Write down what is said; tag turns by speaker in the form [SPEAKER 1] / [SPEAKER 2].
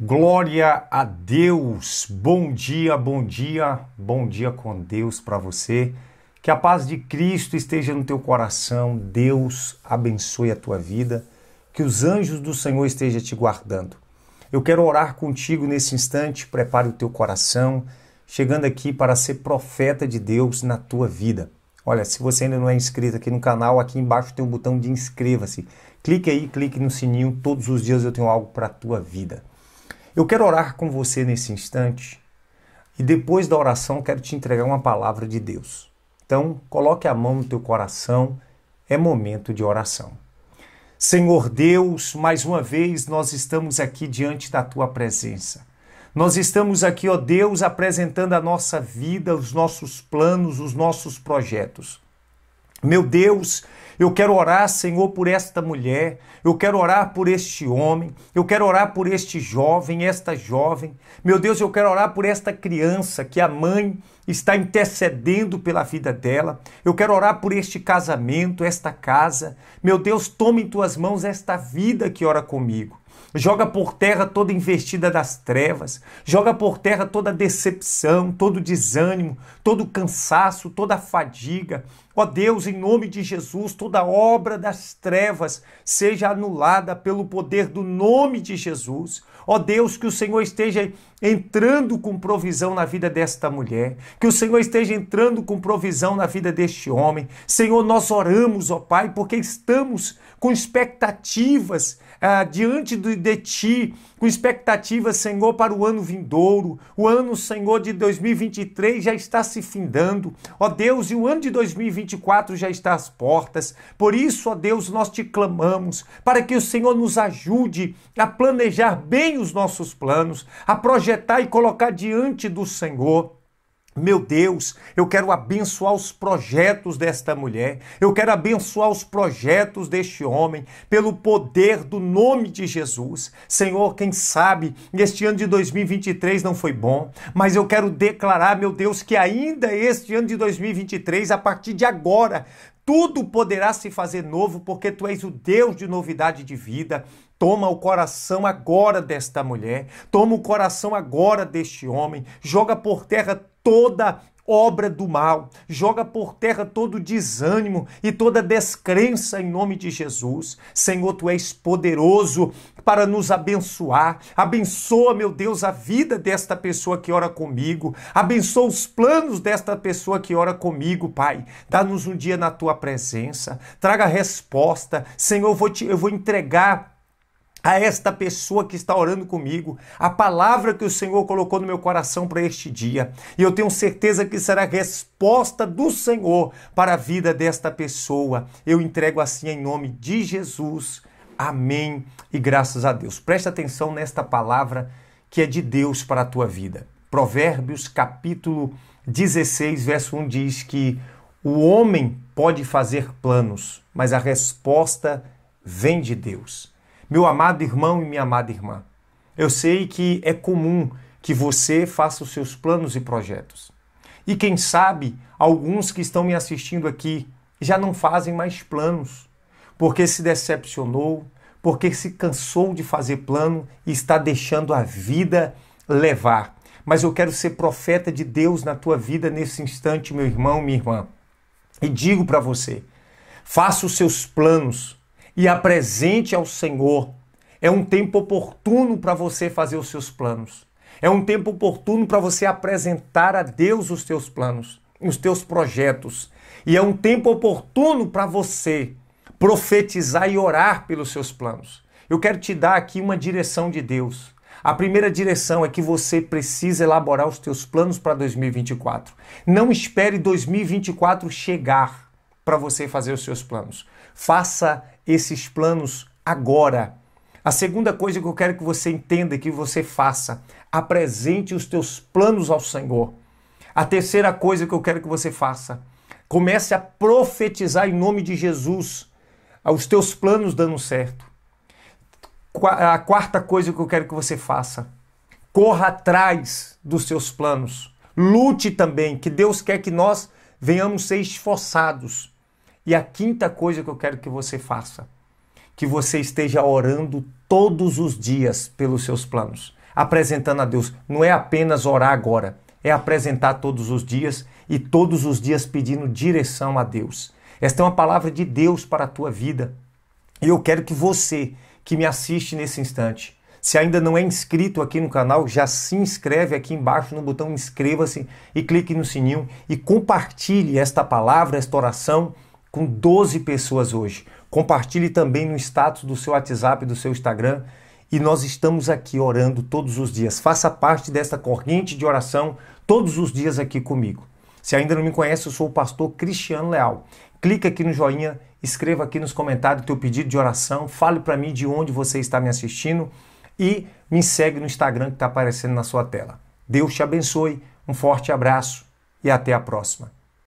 [SPEAKER 1] Glória a Deus! Bom dia, bom dia, bom dia com Deus para você. Que a paz de Cristo esteja no teu coração. Deus abençoe a tua vida. Que os anjos do Senhor estejam te guardando. Eu quero orar contigo nesse instante. Prepare o teu coração, chegando aqui para ser profeta de Deus na tua vida. Olha, se você ainda não é inscrito aqui no canal, aqui embaixo tem um botão de inscreva-se. Clique aí, clique no sininho. Todos os dias eu tenho algo para a tua vida. Eu quero orar com você nesse instante e depois da oração quero te entregar uma palavra de Deus. Então, coloque a mão no teu coração, é momento de oração. Senhor Deus, mais uma vez nós estamos aqui diante da tua presença. Nós estamos aqui, ó Deus, apresentando a nossa vida, os nossos planos, os nossos projetos. Meu Deus, eu quero orar, Senhor, por esta mulher, eu quero orar por este homem, eu quero orar por este jovem, esta jovem. Meu Deus, eu quero orar por esta criança que a mãe está intercedendo pela vida dela. Eu quero orar por este casamento, esta casa. Meu Deus, toma em tuas mãos esta vida que ora comigo. Joga por terra toda investida das trevas, joga por terra toda decepção, todo desânimo, todo cansaço, toda fadiga, Ó Deus, em nome de Jesus, toda obra das trevas seja anulada pelo poder do nome de Jesus. Ó Deus, que o Senhor esteja entrando com provisão na vida desta mulher, que o Senhor esteja entrando com provisão na vida deste homem. Senhor, nós oramos, ó Pai, porque estamos com expectativas ah, diante de, de Ti, com expectativa, Senhor, para o ano vindouro. O ano, Senhor, de 2023 já está se findando. Ó Deus, e o ano de 2024 já está às portas. Por isso, ó Deus, nós te clamamos para que o Senhor nos ajude a planejar bem os nossos planos, a projetar e colocar diante do Senhor meu Deus, eu quero abençoar os projetos desta mulher, eu quero abençoar os projetos deste homem, pelo poder do nome de Jesus. Senhor, quem sabe este ano de 2023 não foi bom, mas eu quero declarar, meu Deus, que ainda este ano de 2023, a partir de agora, tudo poderá se fazer novo, porque tu és o Deus de novidade de vida. Toma o coração agora desta mulher, toma o coração agora deste homem, joga por terra toda obra do mal, joga por terra todo desânimo e toda descrença em nome de Jesus. Senhor, tu és poderoso para nos abençoar. Abençoa, meu Deus, a vida desta pessoa que ora comigo. Abençoa os planos desta pessoa que ora comigo, Pai. Dá-nos um dia na tua presença. Traga resposta. Senhor, eu vou, te, eu vou entregar a esta pessoa que está orando comigo, a palavra que o Senhor colocou no meu coração para este dia. E eu tenho certeza que será resposta do Senhor para a vida desta pessoa. Eu entrego assim em nome de Jesus. Amém. E graças a Deus. Presta atenção nesta palavra que é de Deus para a tua vida. Provérbios capítulo 16, verso 1 diz que o homem pode fazer planos, mas a resposta vem de Deus. Meu amado irmão e minha amada irmã, eu sei que é comum que você faça os seus planos e projetos. E quem sabe, alguns que estão me assistindo aqui já não fazem mais planos, porque se decepcionou, porque se cansou de fazer plano e está deixando a vida levar. Mas eu quero ser profeta de Deus na tua vida nesse instante, meu irmão, minha irmã. E digo para você: faça os seus planos, e apresente ao Senhor. É um tempo oportuno para você fazer os seus planos. É um tempo oportuno para você apresentar a Deus os teus planos, os teus projetos. E é um tempo oportuno para você profetizar e orar pelos seus planos. Eu quero te dar aqui uma direção de Deus. A primeira direção é que você precisa elaborar os teus planos para 2024. Não espere 2024 chegar para você fazer os seus planos. Faça esses planos agora. A segunda coisa que eu quero que você entenda e que você faça, apresente os teus planos ao Senhor. A terceira coisa que eu quero que você faça, comece a profetizar em nome de Jesus ah, os teus planos dando certo. A quarta coisa que eu quero que você faça, corra atrás dos seus planos. Lute também, que Deus quer que nós venhamos ser esforçados e a quinta coisa que eu quero que você faça, que você esteja orando todos os dias pelos seus planos, apresentando a Deus. Não é apenas orar agora, é apresentar todos os dias e todos os dias pedindo direção a Deus. Esta é uma palavra de Deus para a tua vida. E eu quero que você que me assiste nesse instante, se ainda não é inscrito aqui no canal, já se inscreve aqui embaixo no botão inscreva-se e clique no sininho e compartilhe esta palavra, esta oração com 12 pessoas hoje. Compartilhe também no status do seu WhatsApp, do seu Instagram. E nós estamos aqui orando todos os dias. Faça parte desta corrente de oração todos os dias aqui comigo. Se ainda não me conhece, eu sou o pastor Cristiano Leal. Clica aqui no joinha, escreva aqui nos comentários o teu pedido de oração, fale para mim de onde você está me assistindo e me segue no Instagram que está aparecendo na sua tela. Deus te abençoe, um forte abraço e até a próxima.